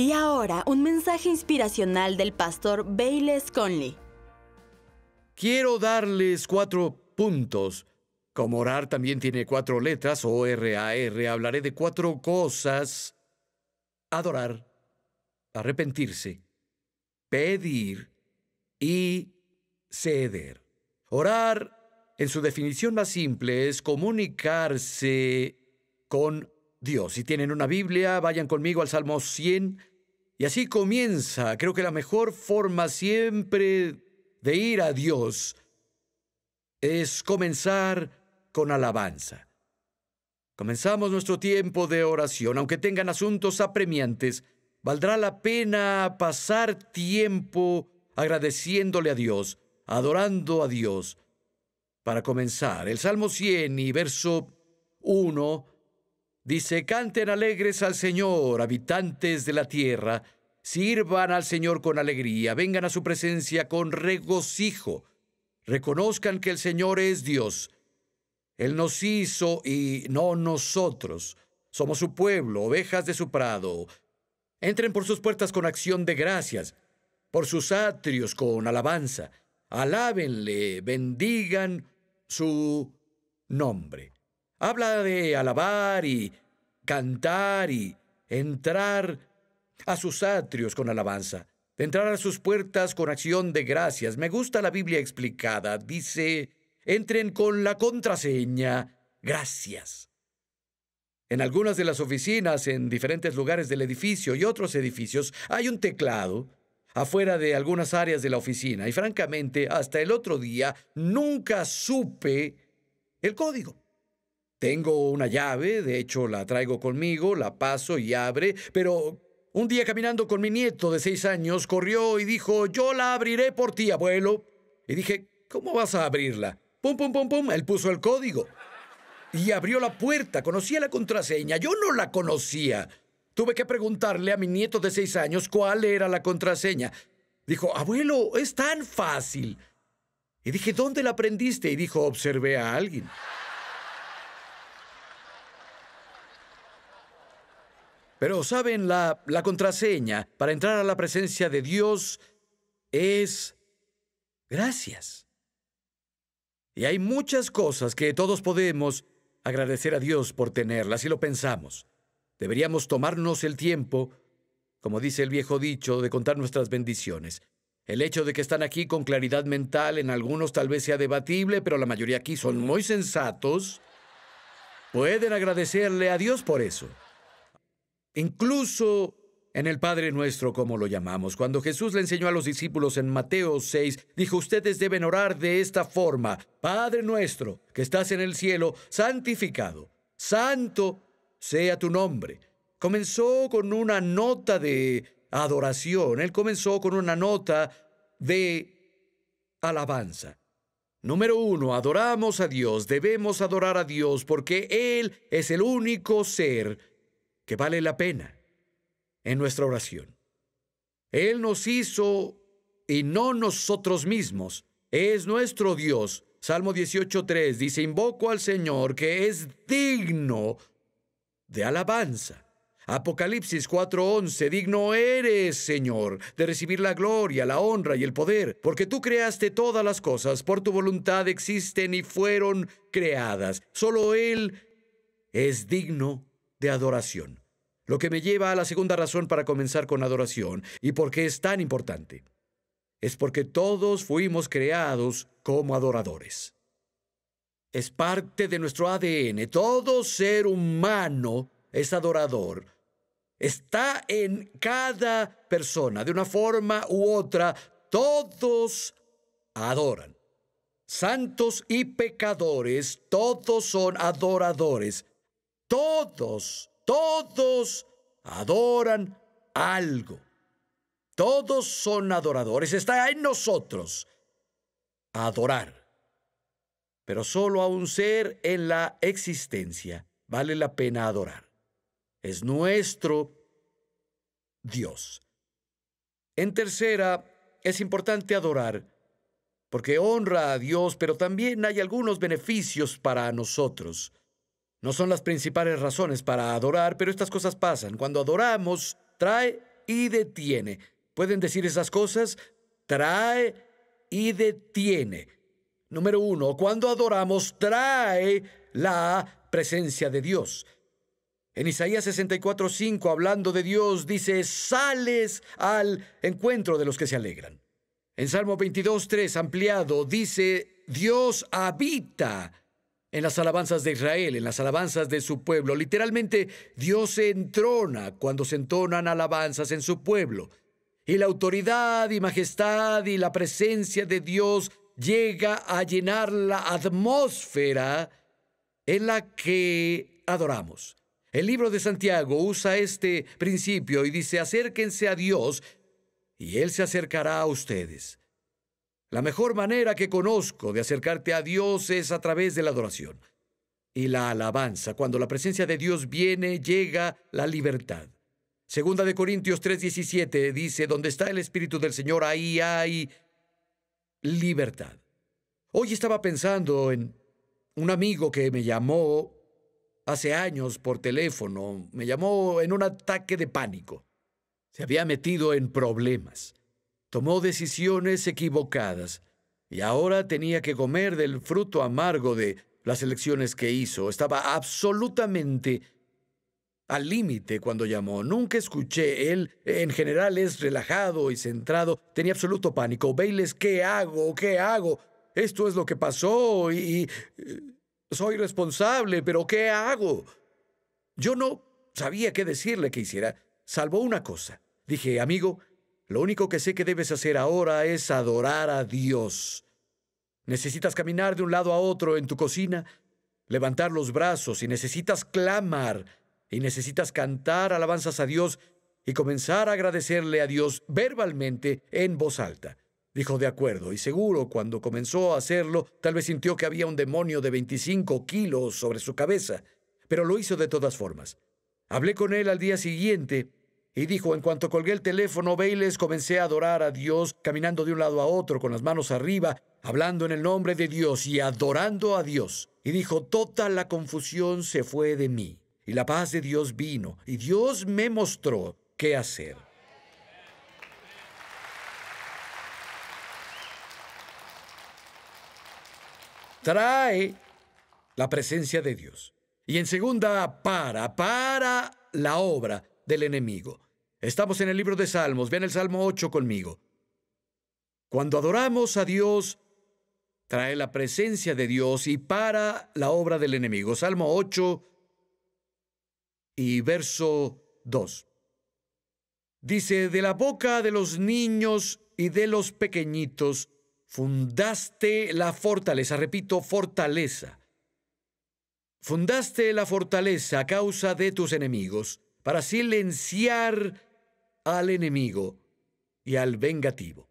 Y ahora un mensaje inspiracional del pastor Bailey Conley. Quiero darles cuatro puntos. Como orar también tiene cuatro letras, o R A R, hablaré de cuatro cosas. Adorar, arrepentirse, pedir y ceder. Orar, en su definición más simple, es comunicarse con Dios. Si tienen una Biblia, vayan conmigo al Salmo 100, y así comienza, creo que la mejor forma siempre de ir a Dios es comenzar con alabanza. Comenzamos nuestro tiempo de oración, aunque tengan asuntos apremiantes, valdrá la pena pasar tiempo agradeciéndole a Dios, adorando a Dios. Para comenzar, el Salmo 100 y verso 1 Dice, canten alegres al Señor, habitantes de la tierra, sirvan al Señor con alegría, vengan a su presencia con regocijo, reconozcan que el Señor es Dios. Él nos hizo y no nosotros. Somos su pueblo, ovejas de su prado. Entren por sus puertas con acción de gracias, por sus atrios con alabanza. Alábenle, bendigan su nombre. Habla de alabar y cantar y entrar a sus atrios con alabanza, de entrar a sus puertas con acción de gracias. Me gusta la Biblia explicada. Dice, entren con la contraseña gracias. En algunas de las oficinas, en diferentes lugares del edificio y otros edificios, hay un teclado afuera de algunas áreas de la oficina y francamente, hasta el otro día, nunca supe el código. Tengo una llave, de hecho la traigo conmigo, la paso y abre, pero un día caminando con mi nieto de seis años, corrió y dijo, yo la abriré por ti, abuelo. Y dije, ¿cómo vas a abrirla? Pum, pum, pum, pum, él puso el código. Y abrió la puerta, conocía la contraseña, yo no la conocía. Tuve que preguntarle a mi nieto de seis años cuál era la contraseña. Dijo, abuelo, es tan fácil. Y dije, ¿dónde la aprendiste? Y dijo, observé a alguien. Pero, ¿saben? La, la contraseña para entrar a la presencia de Dios es gracias. Y hay muchas cosas que todos podemos agradecer a Dios por tenerlas, si lo pensamos. Deberíamos tomarnos el tiempo, como dice el viejo dicho, de contar nuestras bendiciones. El hecho de que están aquí con claridad mental en algunos tal vez sea debatible, pero la mayoría aquí son muy sensatos. Pueden agradecerle a Dios por eso. Incluso en el Padre nuestro, como lo llamamos, cuando Jesús le enseñó a los discípulos en Mateo 6, dijo, ustedes deben orar de esta forma, Padre nuestro, que estás en el cielo, santificado, santo sea tu nombre. Comenzó con una nota de adoración, él comenzó con una nota de alabanza. Número uno, adoramos a Dios, debemos adorar a Dios porque Él es el único ser que vale la pena en nuestra oración. Él nos hizo y no nosotros mismos. Es nuestro Dios. Salmo 18.3 dice, invoco al Señor que es digno de alabanza. Apocalipsis 4:11, digno eres, Señor, de recibir la gloria, la honra y el poder, porque tú creaste todas las cosas, por tu voluntad existen y fueron creadas. Solo Él es digno de adoración. Lo que me lleva a la segunda razón para comenzar con adoración y por qué es tan importante. Es porque todos fuimos creados como adoradores. Es parte de nuestro ADN. Todo ser humano es adorador. Está en cada persona, de una forma u otra. Todos adoran. Santos y pecadores, todos son adoradores. Todos, todos adoran algo. Todos son adoradores. Está en nosotros adorar. Pero solo a un ser en la existencia vale la pena adorar. Es nuestro Dios. En tercera, es importante adorar, porque honra a Dios, pero también hay algunos beneficios para nosotros. No son las principales razones para adorar, pero estas cosas pasan. Cuando adoramos, trae y detiene. ¿Pueden decir esas cosas? Trae y detiene. Número uno, cuando adoramos, trae la presencia de Dios. En Isaías 5, hablando de Dios, dice, sales al encuentro de los que se alegran. En Salmo 3, ampliado, dice, Dios habita en las alabanzas de Israel, en las alabanzas de su pueblo. Literalmente, Dios se entrona cuando se entonan alabanzas en su pueblo. Y la autoridad y majestad y la presencia de Dios llega a llenar la atmósfera en la que adoramos. El libro de Santiago usa este principio y dice, acérquense a Dios y Él se acercará a ustedes. La mejor manera que conozco de acercarte a Dios es a través de la adoración y la alabanza. Cuando la presencia de Dios viene, llega la libertad. Segunda de Corintios 3:17 dice, donde está el Espíritu del Señor, ahí hay libertad. Hoy estaba pensando en un amigo que me llamó hace años por teléfono, me llamó en un ataque de pánico. Se había metido en problemas tomó decisiones equivocadas y ahora tenía que comer del fruto amargo de las elecciones que hizo. Estaba absolutamente al límite cuando llamó. Nunca escuché. Él en general es relajado y centrado. Tenía absoluto pánico. Bailes, ¿qué hago? ¿Qué hago? Esto es lo que pasó y, y eh, soy responsable, pero ¿qué hago? Yo no sabía qué decirle que hiciera, salvo una cosa. Dije, amigo, lo único que sé que debes hacer ahora es adorar a Dios. Necesitas caminar de un lado a otro en tu cocina, levantar los brazos y necesitas clamar y necesitas cantar alabanzas a Dios y comenzar a agradecerle a Dios verbalmente en voz alta. Dijo de acuerdo, y seguro cuando comenzó a hacerlo, tal vez sintió que había un demonio de 25 kilos sobre su cabeza, pero lo hizo de todas formas. Hablé con él al día siguiente y dijo, en cuanto colgué el teléfono, Bailes, comencé a adorar a Dios, caminando de un lado a otro, con las manos arriba, hablando en el nombre de Dios y adorando a Dios. Y dijo, toda la confusión se fue de mí, y la paz de Dios vino, y Dios me mostró qué hacer. Trae la presencia de Dios. Y en segunda, para, para la obra del enemigo. Estamos en el libro de Salmos, vean el Salmo 8 conmigo. Cuando adoramos a Dios, trae la presencia de Dios y para la obra del enemigo. Salmo 8 y verso 2. Dice, de la boca de los niños y de los pequeñitos fundaste la fortaleza, repito, fortaleza. Fundaste la fortaleza a causa de tus enemigos para silenciar al enemigo y al vengativo.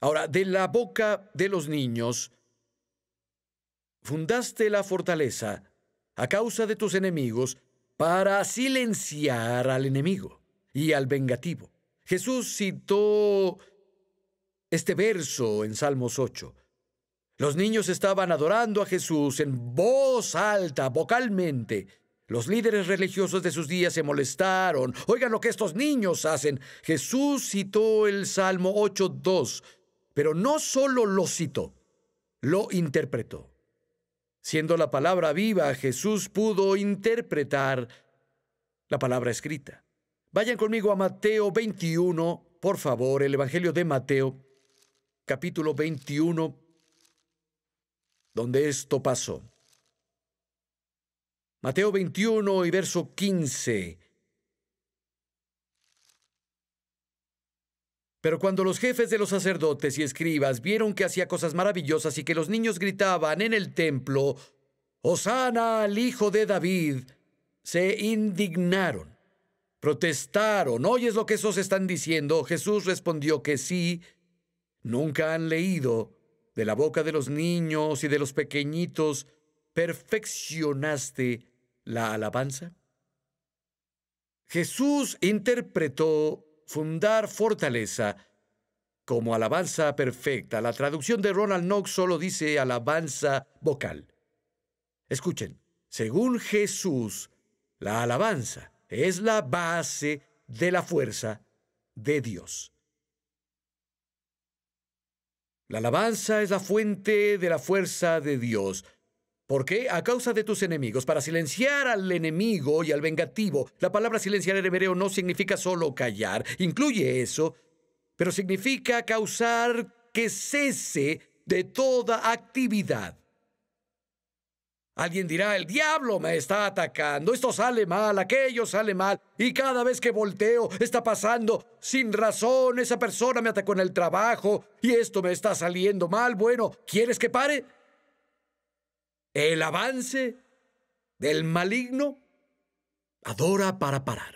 Ahora, de la boca de los niños, fundaste la fortaleza a causa de tus enemigos para silenciar al enemigo y al vengativo. Jesús citó este verso en Salmos 8. Los niños estaban adorando a Jesús en voz alta, vocalmente, los líderes religiosos de sus días se molestaron. Oigan lo que estos niños hacen. Jesús citó el Salmo 8.2, pero no solo lo citó, lo interpretó. Siendo la palabra viva, Jesús pudo interpretar la palabra escrita. Vayan conmigo a Mateo 21, por favor, el Evangelio de Mateo, capítulo 21, donde esto pasó. Mateo 21 y verso 15. Pero cuando los jefes de los sacerdotes y escribas vieron que hacía cosas maravillosas y que los niños gritaban en el templo, Hosana al hijo de David, se indignaron, protestaron, ¿oyes lo que esos están diciendo? Jesús respondió que sí, nunca han leído de la boca de los niños y de los pequeñitos, perfeccionaste la alabanza? Jesús interpretó fundar fortaleza como alabanza perfecta. La traducción de Ronald Knox solo dice alabanza vocal. Escuchen, según Jesús, la alabanza es la base de la fuerza de Dios. La alabanza es la fuente de la fuerza de Dios. ¿Por qué? A causa de tus enemigos. Para silenciar al enemigo y al vengativo, la palabra silenciar en hebreo no significa solo callar, incluye eso, pero significa causar que cese de toda actividad. Alguien dirá, el diablo me está atacando, esto sale mal, aquello sale mal, y cada vez que volteo está pasando sin razón, esa persona me atacó en el trabajo, y esto me está saliendo mal, bueno, ¿quieres que pare? el avance del maligno, adora para parar.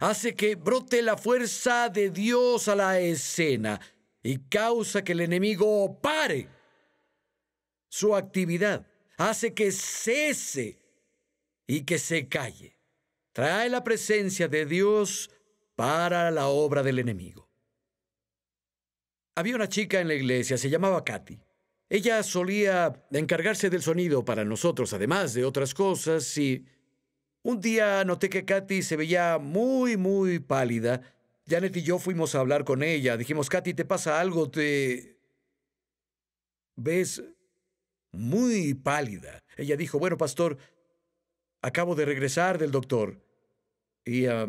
Hace que brote la fuerza de Dios a la escena y causa que el enemigo pare su actividad. Hace que cese y que se calle. Trae la presencia de Dios para la obra del enemigo. Había una chica en la iglesia, se llamaba Katy. Ella solía encargarse del sonido para nosotros, además de otras cosas, y un día noté que Katy se veía muy, muy pálida. Janet y yo fuimos a hablar con ella. Dijimos, Katy, ¿te pasa algo? ¿Te... ves muy pálida? Ella dijo, bueno, pastor, acabo de regresar del doctor. Y ah,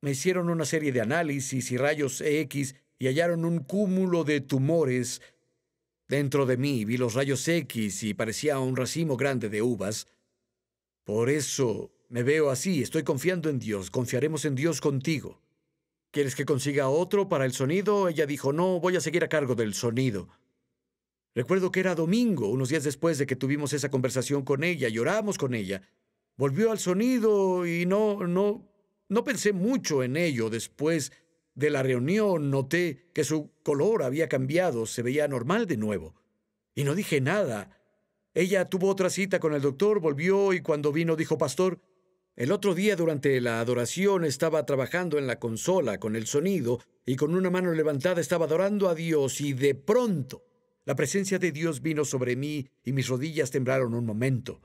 me hicieron una serie de análisis y rayos X y hallaron un cúmulo de tumores Dentro de mí vi los rayos X y parecía un racimo grande de uvas. Por eso me veo así, estoy confiando en Dios, confiaremos en Dios contigo. ¿Quieres que consiga otro para el sonido? Ella dijo, no, voy a seguir a cargo del sonido. Recuerdo que era domingo, unos días después de que tuvimos esa conversación con ella, lloramos con ella. Volvió al sonido y no, no, no pensé mucho en ello después de la reunión noté que su color había cambiado, se veía normal de nuevo. Y no dije nada. Ella tuvo otra cita con el doctor, volvió y cuando vino dijo, Pastor, el otro día durante la adoración estaba trabajando en la consola con el sonido y con una mano levantada estaba adorando a Dios y de pronto la presencia de Dios vino sobre mí y mis rodillas temblaron un momento.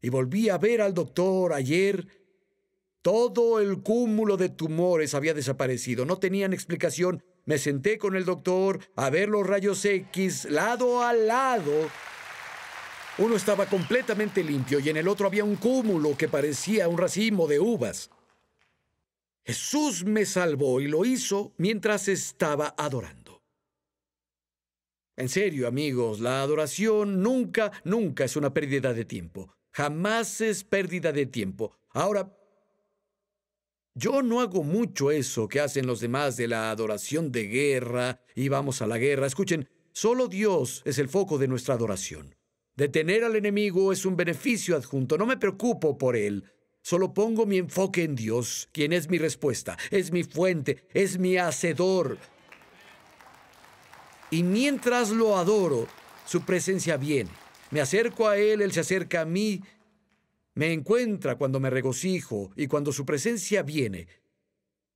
Y volví a ver al doctor ayer todo el cúmulo de tumores había desaparecido, no tenían explicación. Me senté con el doctor a ver los rayos X lado a lado. Uno estaba completamente limpio y en el otro había un cúmulo que parecía un racimo de uvas. Jesús me salvó y lo hizo mientras estaba adorando. En serio, amigos, la adoración nunca, nunca es una pérdida de tiempo. Jamás es pérdida de tiempo. Ahora yo no hago mucho eso que hacen los demás de la adoración de guerra y vamos a la guerra. Escuchen, solo Dios es el foco de nuestra adoración. Detener al enemigo es un beneficio adjunto, no me preocupo por él. Solo pongo mi enfoque en Dios, quien es mi respuesta, es mi fuente, es mi hacedor. Y mientras lo adoro, su presencia viene. Me acerco a Él, Él se acerca a mí me encuentra cuando me regocijo y cuando su presencia viene.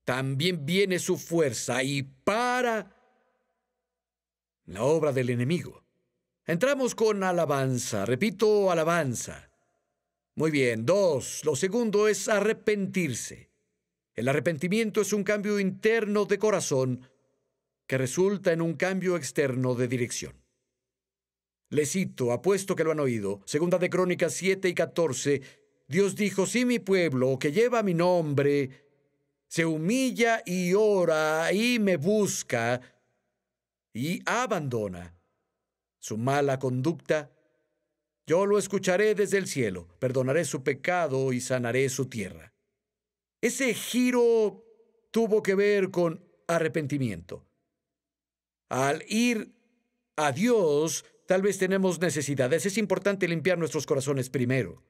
También viene su fuerza y para la obra del enemigo. Entramos con alabanza, repito, alabanza. Muy bien, dos, lo segundo es arrepentirse. El arrepentimiento es un cambio interno de corazón que resulta en un cambio externo de dirección. Le cito, apuesto que lo han oído. Segunda de Crónicas 7 y 14. Dios dijo, si mi pueblo, que lleva mi nombre, se humilla y ora y me busca y abandona su mala conducta, yo lo escucharé desde el cielo, perdonaré su pecado y sanaré su tierra. Ese giro tuvo que ver con arrepentimiento. Al ir a Dios, Tal vez tenemos necesidades. Es importante limpiar nuestros corazones primero.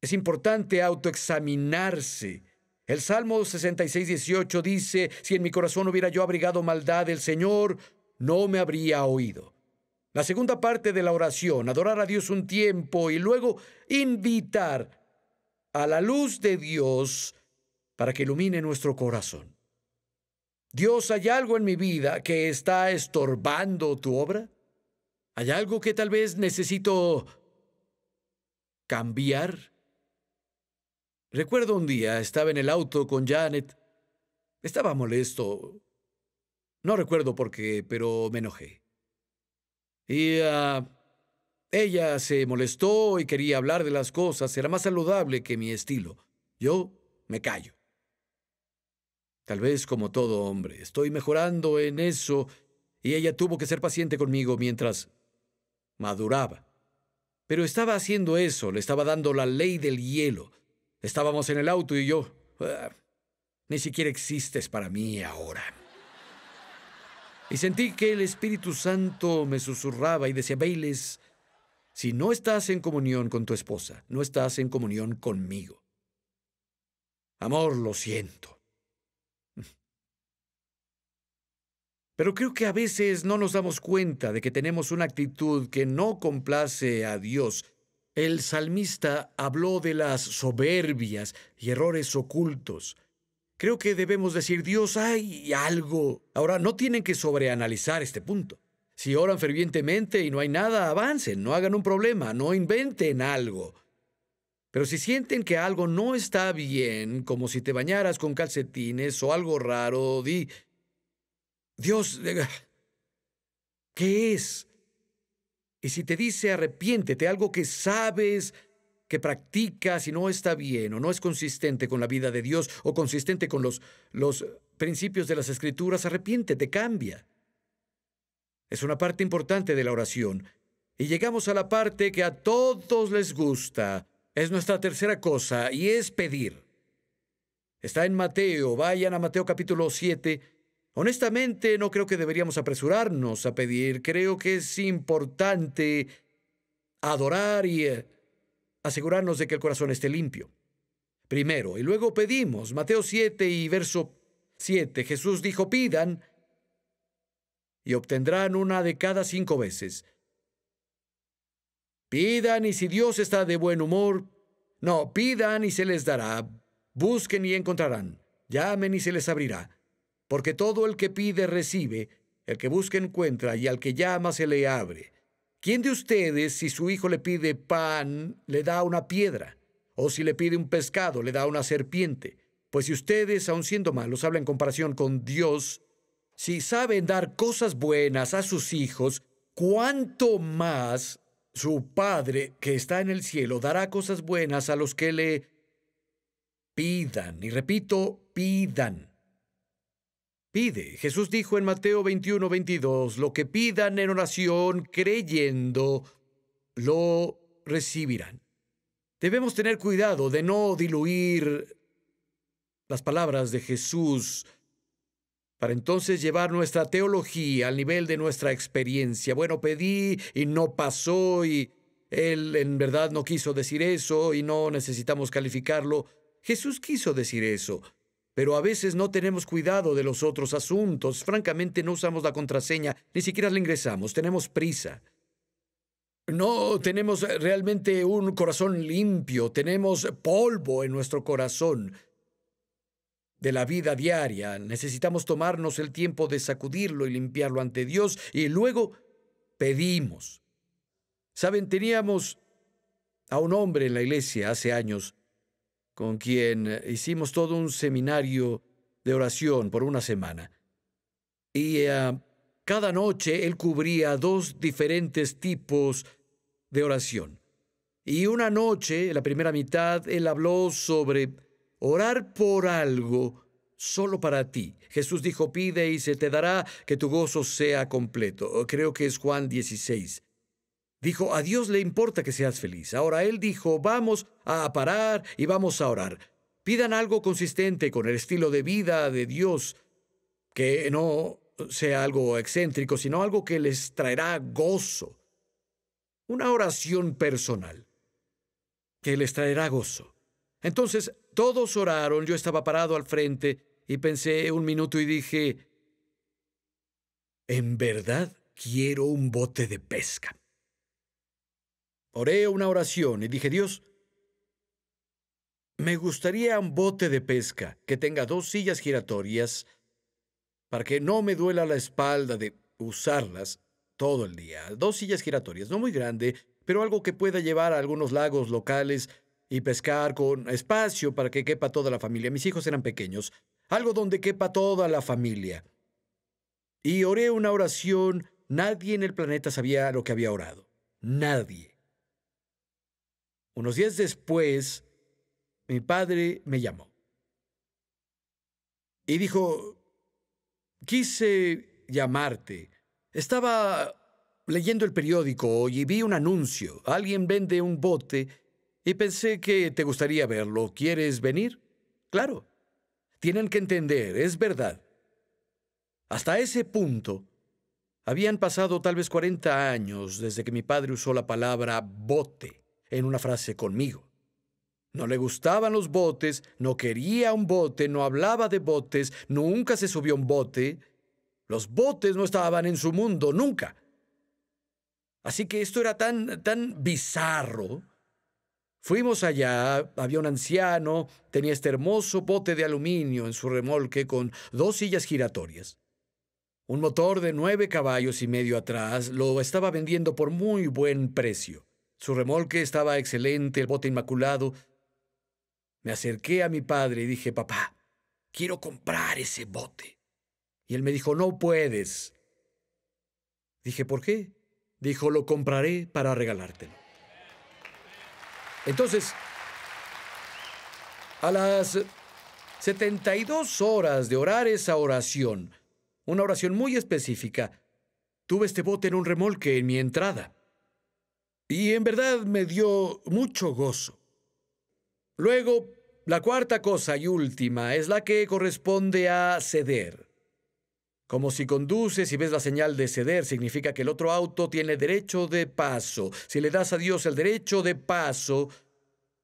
Es importante autoexaminarse. El Salmo 66, 18 dice, si en mi corazón hubiera yo abrigado maldad, el Señor no me habría oído. La segunda parte de la oración, adorar a Dios un tiempo y luego invitar a la luz de Dios para que ilumine nuestro corazón. Dios, ¿hay algo en mi vida que está estorbando tu obra? ¿Hay algo que tal vez necesito cambiar? Recuerdo un día, estaba en el auto con Janet. Estaba molesto. No recuerdo por qué, pero me enojé. Y ah, ella se molestó y quería hablar de las cosas. Era más saludable que mi estilo. Yo me callo. Tal vez como todo hombre, estoy mejorando en eso y ella tuvo que ser paciente conmigo mientras maduraba. Pero estaba haciendo eso, le estaba dando la ley del hielo. Estábamos en el auto y yo... Ah, ni siquiera existes para mí ahora. Y sentí que el Espíritu Santo me susurraba y decía, Bailes, si no estás en comunión con tu esposa, no estás en comunión conmigo. Amor, lo siento. Pero creo que a veces no nos damos cuenta de que tenemos una actitud que no complace a Dios. El salmista habló de las soberbias y errores ocultos. Creo que debemos decir, Dios, hay algo. Ahora, no tienen que sobreanalizar este punto. Si oran fervientemente y no hay nada, avancen, no hagan un problema, no inventen algo. Pero si sienten que algo no está bien, como si te bañaras con calcetines o algo raro, di, Dios, eh, ¿qué es? Y si te dice arrepiéntete, algo que sabes que practicas y no está bien o no es consistente con la vida de Dios o consistente con los, los principios de las escrituras, arrepiéntete, cambia. Es una parte importante de la oración. Y llegamos a la parte que a todos les gusta. Es nuestra tercera cosa y es pedir. Está en Mateo, vayan a Mateo capítulo 7 Honestamente, no creo que deberíamos apresurarnos a pedir. Creo que es importante adorar y eh, asegurarnos de que el corazón esté limpio. Primero, y luego pedimos. Mateo 7 y verso 7. Jesús dijo, pidan y obtendrán una de cada cinco veces. Pidan y si Dios está de buen humor, no, pidan y se les dará. Busquen y encontrarán. Llamen y se les abrirá. Porque todo el que pide recibe, el que busca encuentra, y al que llama se le abre. ¿Quién de ustedes, si su hijo le pide pan, le da una piedra? ¿O si le pide un pescado, le da una serpiente? Pues si ustedes, aun siendo malos, hablan en comparación con Dios, si saben dar cosas buenas a sus hijos, ¿cuánto más su Padre que está en el cielo dará cosas buenas a los que le pidan? Y repito, pidan. Pide. Jesús dijo en Mateo 21, 22, lo que pidan en oración creyendo, lo recibirán. Debemos tener cuidado de no diluir las palabras de Jesús para entonces llevar nuestra teología al nivel de nuestra experiencia. Bueno, pedí y no pasó y él en verdad no quiso decir eso y no necesitamos calificarlo. Jesús quiso decir eso pero a veces no tenemos cuidado de los otros asuntos. Francamente, no usamos la contraseña, ni siquiera la ingresamos, tenemos prisa. No tenemos eh, realmente un corazón limpio, tenemos polvo en nuestro corazón de la vida diaria. Necesitamos tomarnos el tiempo de sacudirlo y limpiarlo ante Dios y luego pedimos. Saben, teníamos a un hombre en la iglesia hace años con quien eh, hicimos todo un seminario de oración por una semana. Y eh, cada noche él cubría dos diferentes tipos de oración. Y una noche, en la primera mitad, él habló sobre orar por algo solo para ti. Jesús dijo, pide y se te dará que tu gozo sea completo. Creo que es Juan 16. Dijo, a Dios le importa que seas feliz. Ahora él dijo, vamos a parar y vamos a orar. Pidan algo consistente con el estilo de vida de Dios, que no sea algo excéntrico, sino algo que les traerá gozo. Una oración personal, que les traerá gozo. Entonces todos oraron, yo estaba parado al frente y pensé un minuto y dije, en verdad quiero un bote de pesca. Oré una oración y dije, Dios, me gustaría un bote de pesca que tenga dos sillas giratorias para que no me duela la espalda de usarlas todo el día. Dos sillas giratorias, no muy grande, pero algo que pueda llevar a algunos lagos locales y pescar con espacio para que quepa toda la familia. Mis hijos eran pequeños. Algo donde quepa toda la familia. Y oré una oración. Nadie en el planeta sabía lo que había orado. Nadie. Unos días después, mi padre me llamó y dijo, quise llamarte. Estaba leyendo el periódico y vi un anuncio. Alguien vende un bote y pensé que te gustaría verlo. ¿Quieres venir? Claro. Tienen que entender, es verdad. Hasta ese punto, habían pasado tal vez 40 años desde que mi padre usó la palabra bote en una frase conmigo. No le gustaban los botes, no quería un bote, no hablaba de botes, nunca se subió un bote. Los botes no estaban en su mundo, nunca. Así que esto era tan, tan bizarro. Fuimos allá, había un anciano, tenía este hermoso bote de aluminio en su remolque con dos sillas giratorias. Un motor de nueve caballos y medio atrás lo estaba vendiendo por muy buen precio. Su remolque estaba excelente, el bote inmaculado. Me acerqué a mi padre y dije, papá, quiero comprar ese bote. Y él me dijo, no puedes. Dije, ¿por qué? Dijo, lo compraré para regalártelo. Entonces, a las 72 horas de orar esa oración, una oración muy específica, tuve este bote en un remolque en mi entrada. Y en verdad me dio mucho gozo. Luego, la cuarta cosa y última es la que corresponde a ceder. Como si conduces y ves la señal de ceder, significa que el otro auto tiene derecho de paso. Si le das a Dios el derecho de paso,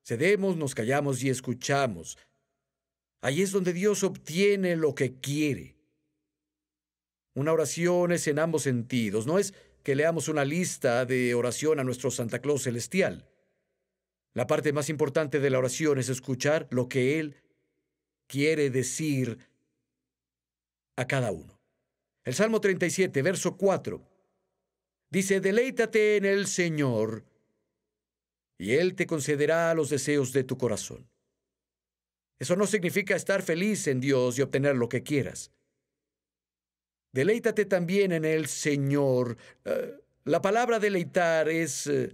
cedemos, nos callamos y escuchamos. Ahí es donde Dios obtiene lo que quiere. Una oración es en ambos sentidos, no es que leamos una lista de oración a nuestro Santa Claus celestial. La parte más importante de la oración es escuchar lo que Él quiere decir a cada uno. El Salmo 37, verso 4, dice, deleítate en el Señor, y Él te concederá los deseos de tu corazón. Eso no significa estar feliz en Dios y obtener lo que quieras. Deleítate también en el Señor. Eh, la palabra deleitar es eh,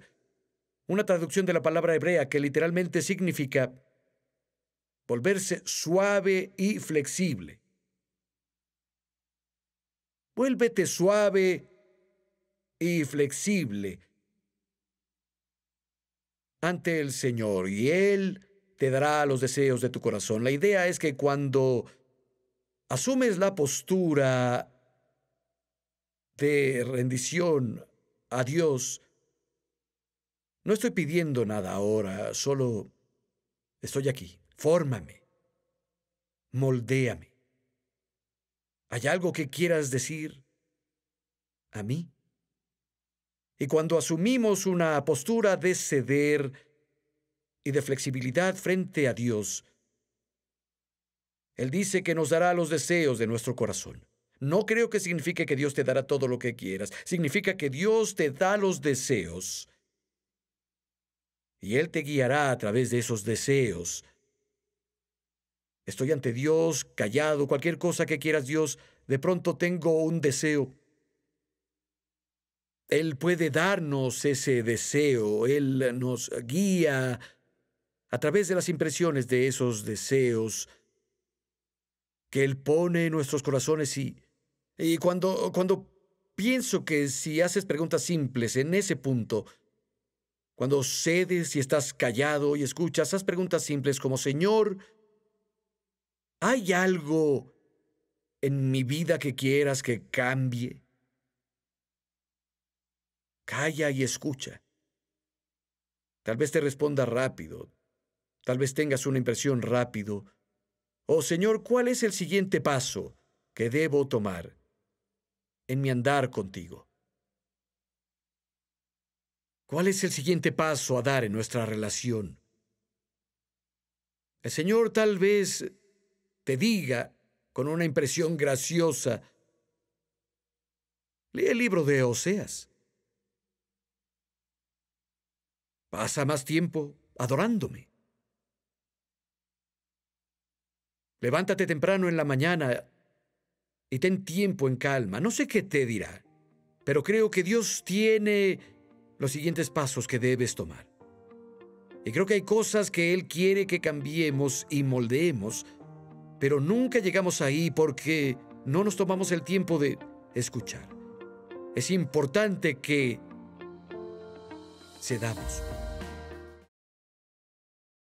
una traducción de la palabra hebrea que literalmente significa volverse suave y flexible. Vuélvete suave y flexible ante el Señor y Él te dará los deseos de tu corazón. La idea es que cuando asumes la postura de rendición a Dios, no estoy pidiendo nada ahora, solo estoy aquí. Fórmame. Moldéame. ¿Hay algo que quieras decir a mí? Y cuando asumimos una postura de ceder y de flexibilidad frente a Dios, Él dice que nos dará los deseos de nuestro corazón. No creo que signifique que Dios te dará todo lo que quieras. Significa que Dios te da los deseos. Y Él te guiará a través de esos deseos. Estoy ante Dios, callado, cualquier cosa que quieras Dios. De pronto tengo un deseo. Él puede darnos ese deseo. Él nos guía a través de las impresiones de esos deseos que Él pone en nuestros corazones y y cuando, cuando pienso que si haces preguntas simples en ese punto, cuando cedes y estás callado y escuchas haz preguntas simples como, Señor, ¿hay algo en mi vida que quieras que cambie? Calla y escucha. Tal vez te responda rápido, tal vez tengas una impresión rápido. Oh Señor, ¿cuál es el siguiente paso que debo tomar? en mi andar contigo. ¿Cuál es el siguiente paso a dar en nuestra relación? El Señor tal vez te diga con una impresión graciosa, lee el libro de Oseas. Pasa más tiempo adorándome. Levántate temprano en la mañana y ten tiempo en calma. No sé qué te dirá, pero creo que Dios tiene los siguientes pasos que debes tomar. Y creo que hay cosas que Él quiere que cambiemos y moldeemos, pero nunca llegamos ahí porque no nos tomamos el tiempo de escuchar. Es importante que cedamos.